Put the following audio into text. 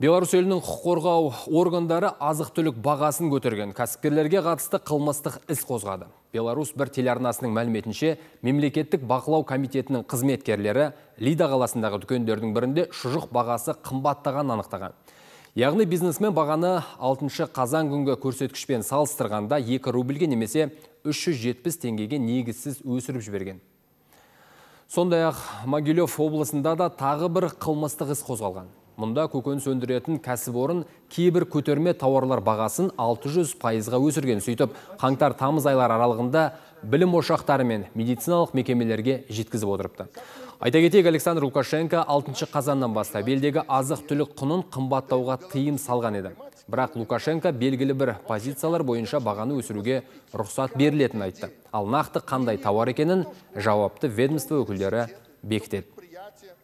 Беларусь елінің құқық қорғау органдары азық түлік бағасын көтерген кәсіпкерлерге қатысты қылмыстық іс қозғады. Беларусь бір телеарнасының мәліметінше мемлекеттік бақылау комитетінің қызметкерлері Лида қаласындағы дүкендердің бірінде шұжық бағасы қымбаттаған анықтаған. Яғни бизнесмен бағаны 6 қазан күнгі көрсеткішпен салыстырғанда 2 рубльге немесе 370 теңгеге негізсіз өсіріп жіберген. Сондай ақ Могилев облысында да тағы бір қылмыстық іс қозғалған. Мұнда көкөніс өндіретін кәсіпорын кейбір көтерме тауарлар бағасын 600 пайызға өсірген сөйтіп, қаңтар тамыз айлар аралығында білім ошақтары мен медициналық мекемелерге жеткізіп отырыпты. Айта кетейік Александр Лукашенко 6 шы қазаннан баста белдегі азық түлік құнын қымбаттауға тыйым салған еді. Бірақ Лукашенко белгілі бір позициялар бойынша бағаны өсіруге рұқсат берілетінін айтты. Ал нақты қандай тауар екенін жауапты ведомство өкілдері бекітеді.